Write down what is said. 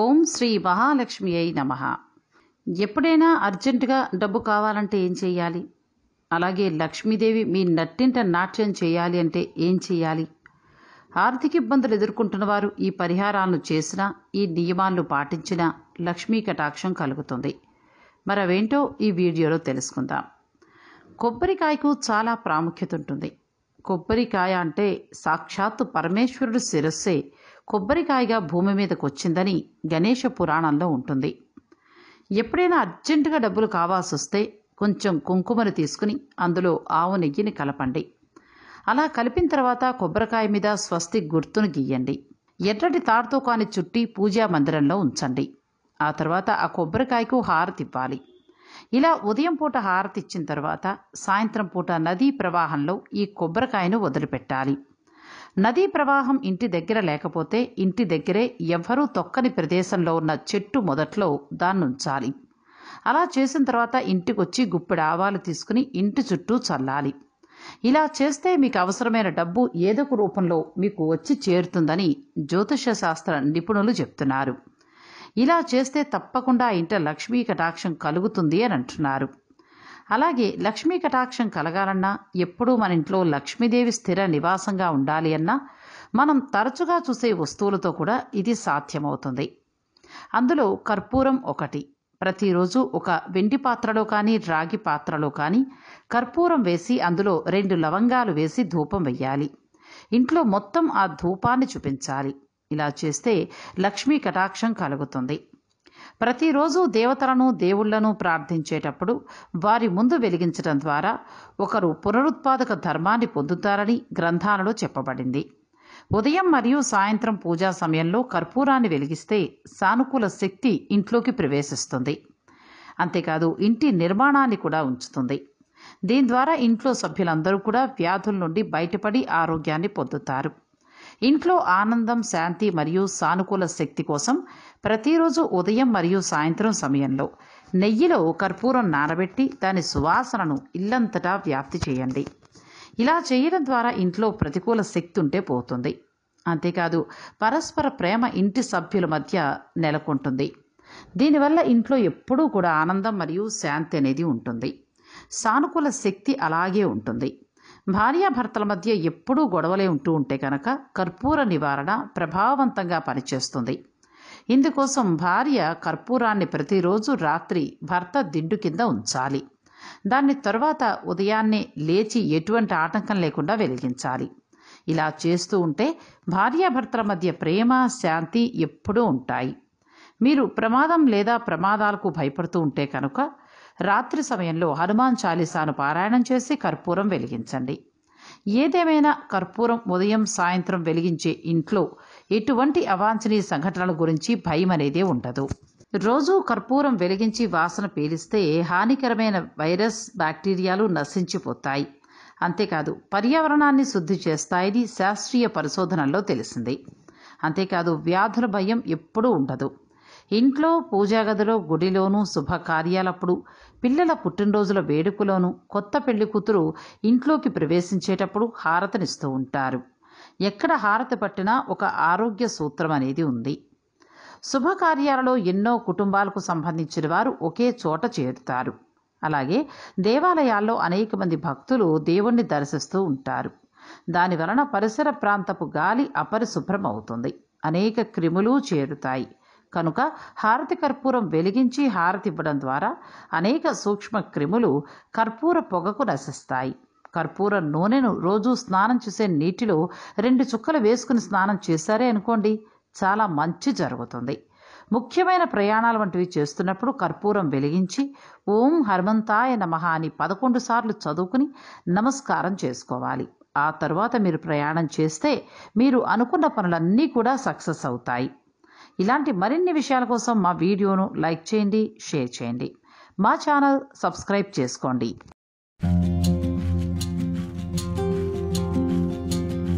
ఓం శ్రీ మహాలక్ష్మి అయి నమ ఎప్పుడైనా అర్జెంటుగా డబ్బు కావాలంటే ఏం చేయాలి అలాగే లక్ష్మీదేవి మీ నట్టింట నాట్యం చేయాలి అంటే ఏం చేయాలి ఆర్థిక ఇబ్బందులు ఎదుర్కొంటున్న వారు ఈ పరిహారాలను చేసినా ఈ నియమాలను పాటించినా లక్ష్మీ కటాక్షం కలుగుతుంది మరవేంటో ఈ వీడియోలో తెలుసుకుందాం కొబ్బరికాయకు చాలా ప్రాముఖ్యత ఉంటుంది కొబ్బరికాయ అంటే సాక్షాత్తు పరమేశ్వరుడు శిరస్సే కొబ్బరికాయగా భూమి వచ్చిందని గణేష పురాణంలో ఉంటుంది ఎప్పుడైనా అర్జెంటుగా డబ్బులు కావాల్సి వస్తే కొంచెం కుంకుమను తీసుకుని అందులో ఆవు నెయ్యిని కలపండి అలా కలిపిన తర్వాత కొబ్బరికాయ మీద స్వస్తి గుర్తును గీయండి ఎర్రటి తాడుతో కాని చుట్టి పూజా మందిరంలో ఉంచండి ఆ తర్వాత ఆ కొబ్బరికాయకు హారతివ్వాలి ఇలా ఉదయం పూట హారతి ఇచ్చిన తర్వాత సాయంత్రం పూట నదీ ప్రవాహంలో ఈ కొబ్బరికాయను వదిలిపెట్టాలి నదీ ప్రవాహం ఇంటి దగ్గర లేకపోతే ఇంటి దగ్గరే ఎవ్వరూ తొక్కని ప్రదేశంలో ఉన్న చెట్టు మొదట్లో దాన్నుంచాలి అలా చేసిన తర్వాత ఇంటికొచ్చి గుప్పెడు ఆవాలు తీసుకుని ఇంటి చుట్టూ చల్లాలి ఇలా చేస్తే మీకు అవసరమైన డబ్బు ఏదొక రూపంలో మీకు వచ్చి చేరుతుందని జ్యోతిష శాస్త్ర నిపుణులు చెప్తున్నారు ఇలా చేస్తే తప్పకుండా ఇంట లక్ష్మీ కటాక్షం కలుగుతుంది అని అంటున్నారు అలాగే లక్ష్మీ కటాక్షం కలగాలన్నా ఎప్పుడూ మన ఇంట్లో లక్ష్మీదేవి స్థిర నివాసంగా ఉండాలి అన్నా మనం తరచుగా చూసే వస్తువులతో కూడా ఇది సాధ్యమవుతుంది అందులో కర్పూరం ఒకటి ప్రతిరోజు ఒక వెండి పాత్రలో కానీ రాగి పాత్రలో కానీ కర్పూరం వేసి అందులో రెండు లవంగాలు వేసి ధూపం వెయ్యాలి ఇంట్లో మొత్తం ఆ ధూపాన్ని చూపించాలి ఇలా చేస్తే లక్ష్మీ కటాక్షం కలుగుతుంది ప్రతిరోజు దేవతలను దేవుళ్లను ప్రార్థించేటప్పుడు వారి ముందు వెలిగించడం ద్వారా ఒకరు పునరుత్పాదక ధర్మాన్ని పొందుతారని గ్రంథాలలో చెప్పబడింది ఉదయం మరియు సాయంత్రం పూజా సమయంలో కర్పూరాన్ని వెలిగిస్తే సానుకూల శక్తి ఇంట్లోకి ప్రవేశిస్తుంది అంతేకాదు ఇంటి నిర్మాణాన్ని కూడా ఉంచుతుంది దీని ద్వారా ఇంట్లో సభ్యులందరూ కూడా వ్యాధుల నుండి బయటపడి ఆరోగ్యాన్ని పొందుతారు ఇంట్లో ఆనందం శాంతి మరియు సానుకూల శక్తి కోసం ప్రతిరోజు ఉదయం మరియు సాయంత్రం సమయంలో నెయ్యిలో కర్పూరం నానబెట్టి దాని సువాసనను ఇల్లంతటా వ్యాప్తి చేయండి ఇలా చేయడం ద్వారా ఇంట్లో ప్రతికూల శక్తి ఉంటే పోతుంది అంతేకాదు పరస్పర ప్రేమ ఇంటి సభ్యుల మధ్య నెలకొంటుంది దీనివల్ల ఇంట్లో ఎప్పుడూ కూడా ఆనందం మరియు శాంతి అనేది ఉంటుంది సానుకూల శక్తి అలాగే ఉంటుంది భార్యాభర్తల మధ్య ఎప్పుడూ గొడవలే ఉంటూ ఉంటే కనుక కర్పూర నివారణ ప్రభావవంతంగా పనిచేస్తుంది ఇందుకోసం భార్య కర్పూరాన్ని ప్రతిరోజు రాత్రి భర్త దిండు కింద ఉంచాలి దాన్ని తర్వాత ఉదయాన్నే లేచి ఎటువంటి ఆటంకం లేకుండా వెలిగించాలి ఇలా చేస్తూ ఉంటే భార్యాభర్తల మధ్య ప్రేమ శాంతి ఎప్పుడూ ఉంటాయి మీరు ప్రమాదం లేదా ప్రమాదాలకు భయపడుతూ ఉంటే కనుక రాత్రి సమయంలో హనుమాన్ చాలీసాను పారాయణం చేసి కర్పూరం వెలిగించండి ఏదేమైనా కర్పూరం ఉదయం సాయంత్రం వెలిగించే ఇంట్లో ఎటువంటి అవాంఛనీయ సంఘటనల గురించి భయం అనేది ఉండదు రోజూ కర్పూరం వెలిగించి వాసన పీలిస్తే హానికరమైన వైరస్ బ్యాక్టీరియాలు నశించిపోతాయి అంతేకాదు పర్యావరణాన్ని శుద్ధి చేస్తాయని శాస్త్రీయ పరిశోధనల్లో తెలిసింది అంతేకాదు వ్యాధుల భయం ఎప్పుడూ ఉండదు ఇంట్లో పూజాగదిలో గుడిలోనూ శుభకార్యాలప్పుడు పిల్లల పుట్టినరోజుల వేడుకలోనూ కొత్త పెళ్లి కూతురు ఇంట్లోకి ప్రవేశించేటప్పుడు హారతనిస్తూ ఉంటారు ఎక్కడ హారతి పట్టినా ఒక ఆరోగ్య సూత్రం అనేది ఉంది శుభకార్యాలలో ఎన్నో కుటుంబాలకు సంబంధించిన వారు ఒకే చోట చేరుతారు అలాగే దేవాలయాల్లో అనేక మంది భక్తులు దేవుణ్ణి దర్శిస్తూ ఉంటారు దాని వలన పరిసర ప్రాంతపు గాలి అపరిశుభ్రమవుతుంది అనేక క్రిములు చేరుతాయి కనుక హారతి కర్పూరం వెలిగించి హారతి ఇవ్వడం ద్వారా అనేక సూక్ష్మ క్రిములు కర్పూర పొగకు నశిస్తాయి కర్పూర నూనెను రోజు స్నానం చేసే నీటిలో రెండు చుక్కలు వేసుకుని స్నానం చేశారే అనుకోండి చాలా మంచి జరుగుతుంది ముఖ్యమైన ప్రయాణాలు వంటివి చేస్తున్నప్పుడు కర్పూరం వెలిగించి ఓం హర్మంతాయ నమః అని పదకొండు సార్లు చదువుకుని నమస్కారం చేసుకోవాలి ఆ తర్వాత మీరు ప్రయాణం చేస్తే మీరు అనుకున్న పనులన్నీ కూడా సక్సెస్ అవుతాయి ఇలాంటి మరిన్ని విషయాల కోసం మా వీడియోను లైక్ చేయండి షేర్ చేయండి మా ఛానల్ సబ్స్క్రైబ్ చేసుకోండి